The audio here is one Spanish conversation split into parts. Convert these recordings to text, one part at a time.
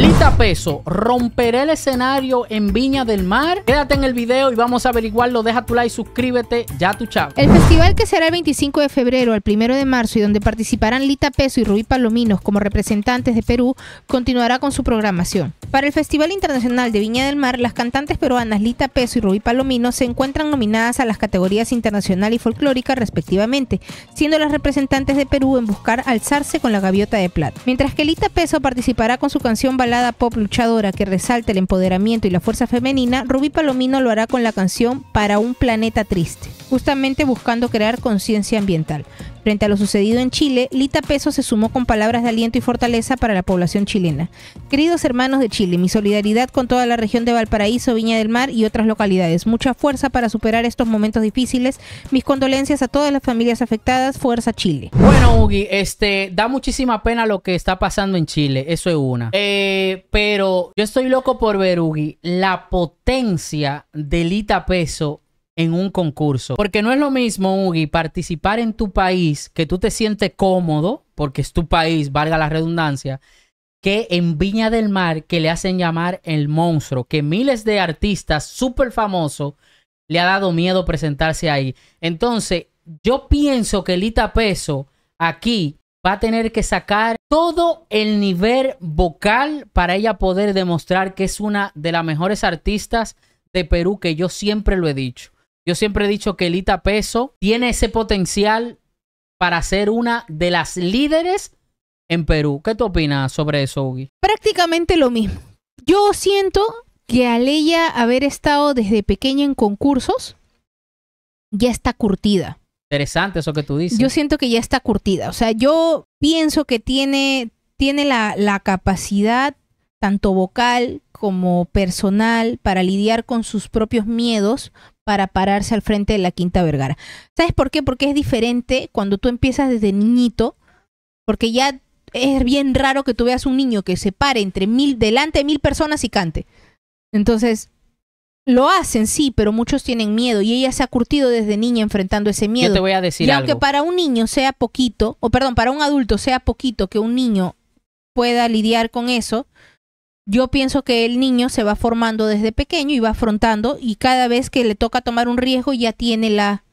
Lita Peso, ¿romperá el escenario en Viña del Mar? Quédate en el video y vamos a averiguarlo. Deja tu like, suscríbete, ya tu chavo. El festival que será el 25 de febrero al 1 de marzo y donde participarán Lita Peso y Rubí Palominos como representantes de Perú, continuará con su programación. Para el Festival Internacional de Viña del Mar, las cantantes peruanas Lita Peso y Rubí Palomino se encuentran nominadas a las categorías internacional y folclórica respectivamente, siendo las representantes de Perú en buscar alzarse con la gaviota de plata. Mientras que Lita Peso participará con su canción pop luchadora que resalta el empoderamiento y la fuerza femenina, Rubí Palomino lo hará con la canción Para un planeta triste justamente buscando crear conciencia ambiental. Frente a lo sucedido en Chile, Lita Peso se sumó con palabras de aliento y fortaleza para la población chilena. Queridos hermanos de Chile, mi solidaridad con toda la región de Valparaíso, Viña del Mar y otras localidades. Mucha fuerza para superar estos momentos difíciles. Mis condolencias a todas las familias afectadas. Fuerza Chile. Bueno, Ugi, este, da muchísima pena lo que está pasando en Chile. Eso es una. Eh, pero yo estoy loco por ver, Ugi, la potencia de Lita Peso en un concurso. Porque no es lo mismo, Ugi, participar en tu país, que tú te sientes cómodo, porque es tu país, valga la redundancia, que en Viña del Mar, que le hacen llamar el monstruo, que miles de artistas súper famosos le ha dado miedo presentarse ahí. Entonces, yo pienso que Lita Peso aquí va a tener que sacar todo el nivel vocal para ella poder demostrar que es una de las mejores artistas de Perú, que yo siempre lo he dicho. Yo siempre he dicho que Elita Peso tiene ese potencial para ser una de las líderes en Perú. ¿Qué tú opinas sobre eso, Ugi? Prácticamente lo mismo. Yo siento que al ella haber estado desde pequeña en concursos, ya está curtida. Interesante eso que tú dices. Yo siento que ya está curtida. O sea, yo pienso que tiene, tiene la, la capacidad, tanto vocal como personal, para lidiar con sus propios miedos, para pararse al frente de la Quinta Vergara. ¿Sabes por qué? Porque es diferente cuando tú empiezas desde niñito, porque ya es bien raro que tú veas un niño que se pare entre mil, delante de mil personas y cante. Entonces, lo hacen, sí, pero muchos tienen miedo y ella se ha curtido desde niña enfrentando ese miedo. Yo te voy a decir y aunque para un niño sea poquito, o perdón, para un adulto sea poquito que un niño pueda lidiar con eso, yo pienso que el niño se va formando desde pequeño y va afrontando y cada vez que le toca tomar un riesgo ya tiene la,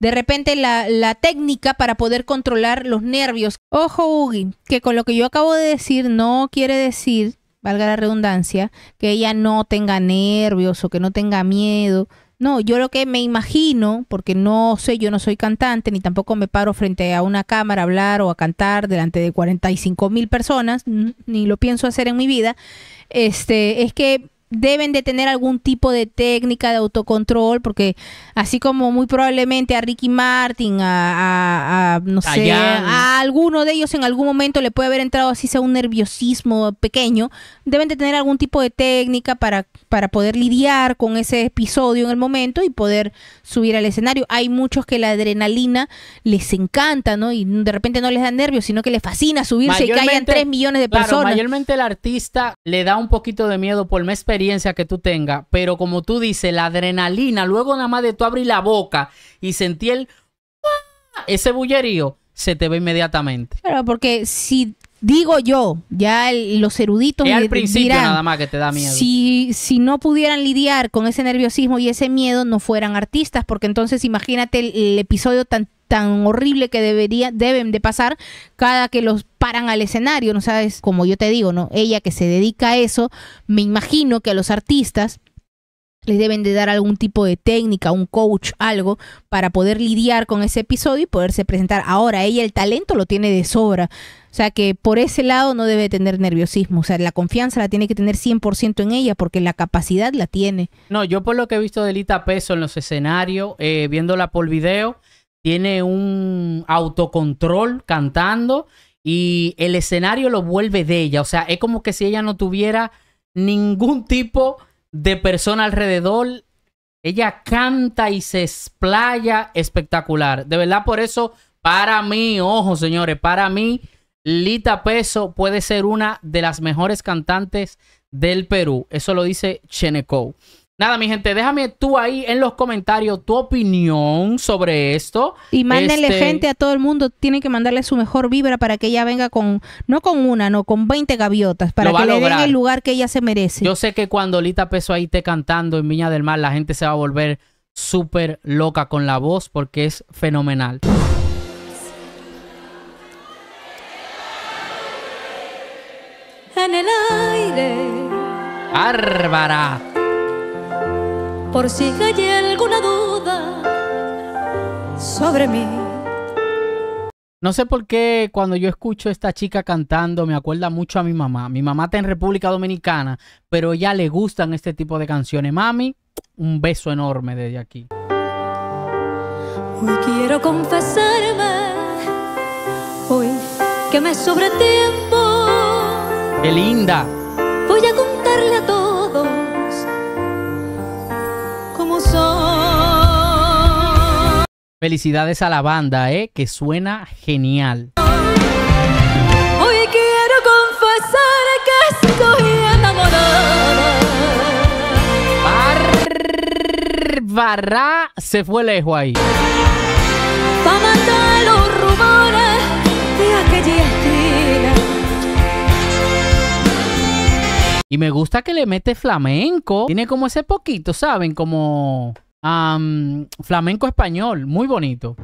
de repente la, la técnica para poder controlar los nervios. Ojo, Ugi, que con lo que yo acabo de decir no quiere decir, valga la redundancia, que ella no tenga nervios o que no tenga miedo. No, yo lo que me imagino, porque no sé, yo no soy cantante, ni tampoco me paro frente a una cámara a hablar o a cantar delante de 45 mil personas, ni lo pienso hacer en mi vida, este, es que deben de tener algún tipo de técnica de autocontrol, porque así como muy probablemente a Ricky Martin, a, no sé, a, alguno de ellos en algún momento le puede haber entrado así sea un nerviosismo pequeño, deben de tener algún tipo de técnica para, para poder lidiar con ese episodio en el momento y poder subir al escenario. Hay muchos que la adrenalina les encanta, ¿no? Y de repente no les da nervios, sino que les fascina subirse y que hayan 3 millones de personas. mayormente el artista le da un poquito de miedo por que tú tengas, pero como tú dices, la adrenalina, luego nada más de tú abrir la boca y sentir el ese bullerío, se te ve inmediatamente. porque si digo yo, ya los eruditos es al principio nada más que te da miedo. Si, no pudieran lidiar con ese nerviosismo y ese miedo, no fueran artistas, porque entonces imagínate el episodio tan tan horrible que debería, deben de pasar cada que los paran al escenario, ¿no sabes? Como yo te digo, ¿no? Ella que se dedica a eso, me imagino que a los artistas les deben de dar algún tipo de técnica, un coach, algo, para poder lidiar con ese episodio y poderse presentar. Ahora, ella el talento lo tiene de sobra. O sea que por ese lado no debe tener nerviosismo. O sea, la confianza la tiene que tener 100% en ella porque la capacidad la tiene. No, yo por lo que he visto de Lita Peso en los escenarios, eh, viéndola por video, tiene un autocontrol cantando y el escenario lo vuelve de ella. O sea, es como que si ella no tuviera ningún tipo de persona alrededor. Ella canta y se explaya espectacular. De verdad, por eso, para mí, ojo señores, para mí, Lita Peso puede ser una de las mejores cantantes del Perú. Eso lo dice Cheneco. Nada, mi gente, déjame tú ahí en los comentarios tu opinión sobre esto. Y mándenle este, gente a todo el mundo, tienen que mandarle su mejor vibra para que ella venga con, no con una, no, con 20 gaviotas, para que le den el lugar que ella se merece. Yo sé que cuando Lita Peso ahí esté cantando en Viña del Mar, la gente se va a volver súper loca con la voz porque es fenomenal. En el aire. Bárbara por si hay alguna duda sobre mí. No sé por qué cuando yo escucho a esta chica cantando me acuerda mucho a mi mamá. Mi mamá está en República Dominicana, pero ya le gustan este tipo de canciones. Mami, un beso enorme desde aquí. Hoy quiero confesarme, hoy que me sobre tiempo. ¡Qué linda! Felicidades a la banda, ¿eh? que suena genial. Hoy quiero confesar que se fue lejos ahí. Y me gusta que le mete flamenco. Tiene como ese poquito, ¿saben? Como flamenco español, muy bonito.